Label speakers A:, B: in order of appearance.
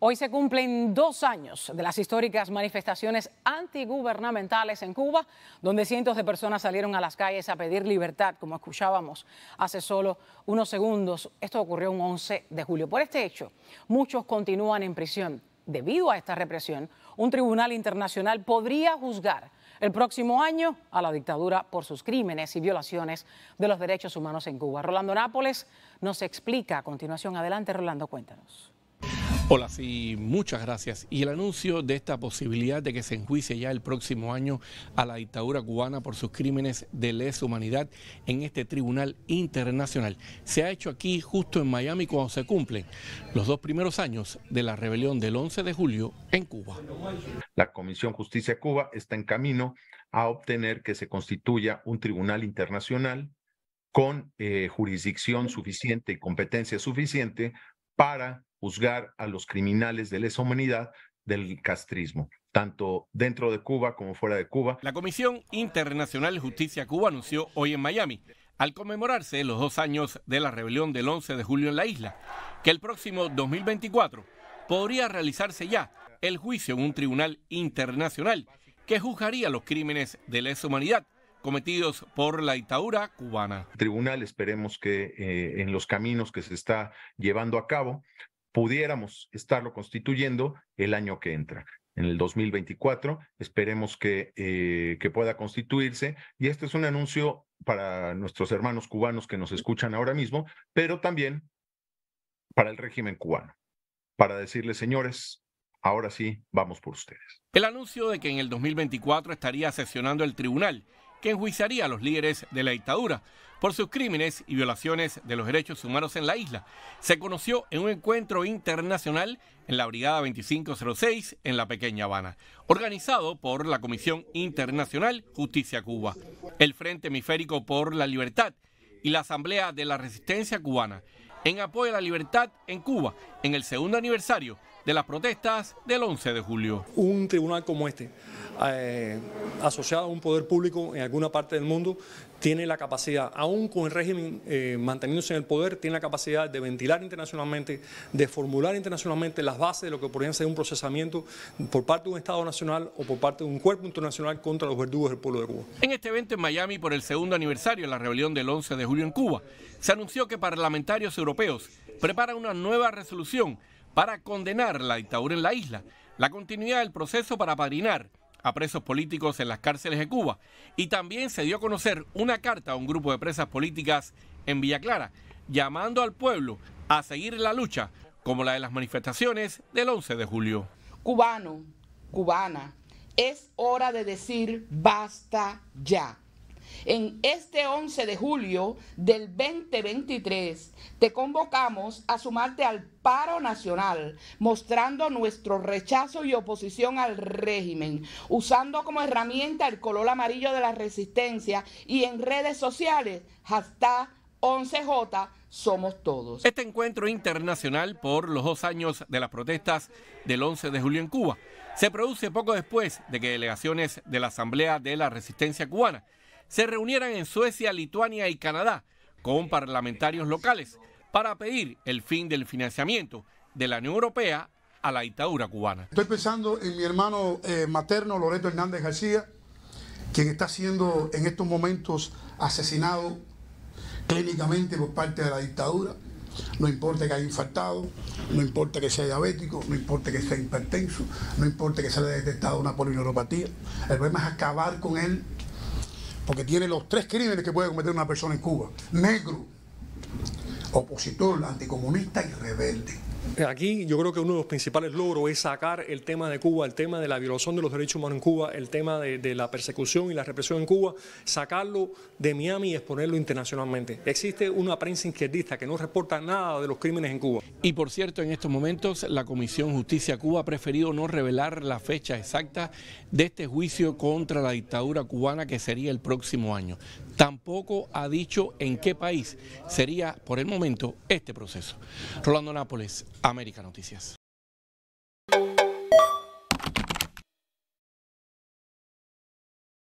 A: Hoy se cumplen dos años de las históricas manifestaciones antigubernamentales en Cuba, donde cientos de personas salieron a las calles a pedir libertad, como escuchábamos hace solo unos segundos. Esto ocurrió un 11 de julio. Por este hecho, muchos continúan en prisión. Debido a esta represión, un tribunal internacional podría juzgar el próximo año a la dictadura por sus crímenes y violaciones de los derechos humanos en Cuba. Rolando Nápoles nos explica a continuación. Adelante, Rolando, cuéntanos.
B: Hola, sí, muchas gracias. Y el anuncio de esta posibilidad de que se enjuicie ya el próximo año a la dictadura cubana por sus crímenes de lesa humanidad en este tribunal internacional se ha hecho aquí justo en Miami cuando se cumplen los dos primeros años
C: de la rebelión del 11 de julio en Cuba. La Comisión Justicia Cuba está en camino a obtener que se constituya un tribunal internacional con eh, jurisdicción suficiente y competencia suficiente para juzgar a los criminales de lesa humanidad del castrismo tanto dentro de Cuba como fuera de Cuba. La Comisión Internacional de Justicia Cuba anunció hoy en Miami, al conmemorarse
B: los dos años de la rebelión del 11 de julio en la isla, que el próximo 2024 podría realizarse ya el juicio en un tribunal internacional que juzgaría los crímenes de lesa humanidad cometidos por la dictadura cubana.
C: Tribunal, esperemos que eh, en los caminos que se está llevando a cabo pudiéramos estarlo constituyendo el año que entra. En el 2024 esperemos que, eh, que pueda constituirse y este es un anuncio para nuestros hermanos cubanos que nos escuchan ahora mismo, pero también para el régimen cubano, para decirles, señores, ahora sí, vamos por ustedes. El anuncio de que en el 2024
B: estaría sesionando el tribunal que enjuiciaría a los líderes de la dictadura por sus crímenes y violaciones de los derechos humanos en la isla. Se conoció en un encuentro internacional en la Brigada 2506 en la Pequeña Habana, organizado por la Comisión Internacional Justicia Cuba, el Frente Hemisférico por la Libertad y la Asamblea de la Resistencia Cubana en apoyo a la libertad en Cuba en el segundo aniversario de las protestas
A: del 11 de julio. Un tribunal como este, eh, asociado a un poder público en alguna parte del mundo, tiene la capacidad, aún con el régimen eh, manteniéndose en el poder, tiene la capacidad de ventilar internacionalmente, de formular internacionalmente las bases de lo que podría ser un procesamiento por parte de un Estado nacional o por parte de un cuerpo internacional contra los verdugos del pueblo de Cuba.
B: En este evento en Miami, por el segundo aniversario de la rebelión del 11 de julio en Cuba, se anunció que parlamentarios europeos preparan una nueva resolución para condenar la dictadura en la isla, la continuidad del proceso para padrinar a presos políticos en las cárceles de Cuba y también se dio a conocer una carta a un grupo de presas políticas en Villa Clara llamando al pueblo a seguir la lucha como la de las manifestaciones del 11 de julio. Cubano, cubana, es hora de decir basta ya. En este 11 de julio del 2023 te convocamos a sumarte al paro nacional, mostrando nuestro rechazo y oposición al régimen, usando como herramienta el color amarillo de la resistencia y en redes sociales hasta 11J somos todos. Este encuentro internacional por los dos años de las protestas del 11 de julio en Cuba se produce poco después de que delegaciones de la Asamblea de la Resistencia Cubana se reunieran en Suecia, Lituania y Canadá con parlamentarios locales para pedir el fin del financiamiento de la Unión Europea a la dictadura cubana.
C: Estoy pensando en mi hermano eh, materno Loreto Hernández García, quien está siendo en estos momentos asesinado clínicamente por parte de la dictadura. No importa que haya infartado, no importa que sea diabético, no importa que sea hipertenso, no importa que se le haya detectado una polineuropatía. El problema es acabar con él porque tiene los tres crímenes que puede cometer una persona en Cuba. Negro, opositor, anticomunista y rebelde. Aquí yo creo que uno de los
A: principales logros es sacar el tema de Cuba, el tema de la violación de los derechos humanos en Cuba, el tema de, la persecución y la represión en Cuba, sacarlo de Miami y exponerlo internacionalmente. Existe una prensa inquietista que no reporta nada de los crímenes en Cuba. Y por cierto, en estos momentos la
B: Comisión Justicia Cuba ha preferido no revelar la fecha exacta de este juicio contra la dictadura cubana que sería el próximo año. Tampoco ha dicho en qué país sería por el momento este proceso. Rolando Nápoles, América Noticias.